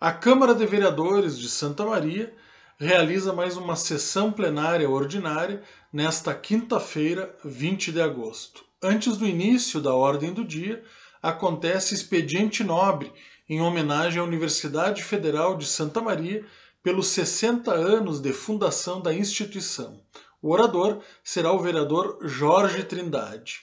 a Câmara de Vereadores de Santa Maria realiza mais uma sessão plenária ordinária nesta quinta-feira, 20 de agosto. Antes do início da ordem do dia, acontece expediente nobre em homenagem à Universidade Federal de Santa Maria pelos 60 anos de fundação da instituição. O orador será o vereador Jorge Trindade.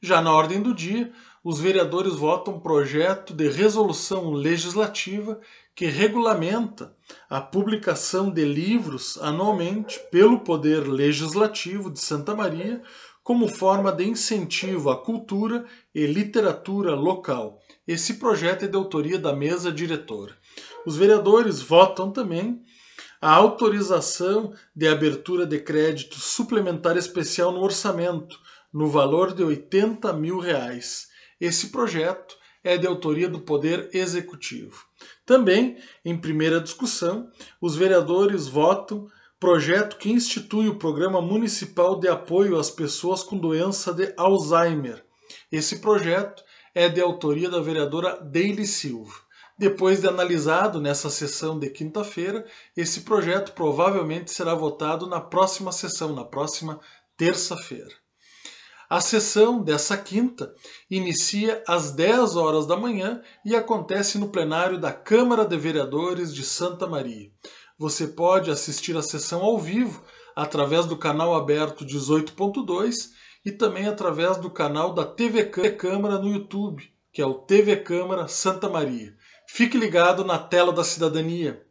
Já na ordem do dia, os vereadores votam um projeto de resolução legislativa que regulamenta a publicação de livros anualmente pelo Poder Legislativo de Santa Maria como forma de incentivo à cultura e literatura local. Esse projeto é de autoria da mesa diretora. Os vereadores votam também a autorização de abertura de crédito suplementar especial no orçamento, no valor de 80 mil reais esse projeto é de autoria do Poder Executivo. Também, em primeira discussão, os vereadores votam projeto que institui o Programa Municipal de Apoio às Pessoas com Doença de Alzheimer. Esse projeto é de autoria da vereadora Deile Silva. Depois de analisado nessa sessão de quinta-feira, esse projeto provavelmente será votado na próxima sessão, na próxima terça-feira. A sessão dessa quinta inicia às 10 horas da manhã e acontece no plenário da Câmara de Vereadores de Santa Maria. Você pode assistir a sessão ao vivo através do canal aberto 18.2 e também através do canal da TV Câmara no YouTube, que é o TV Câmara Santa Maria. Fique ligado na tela da cidadania.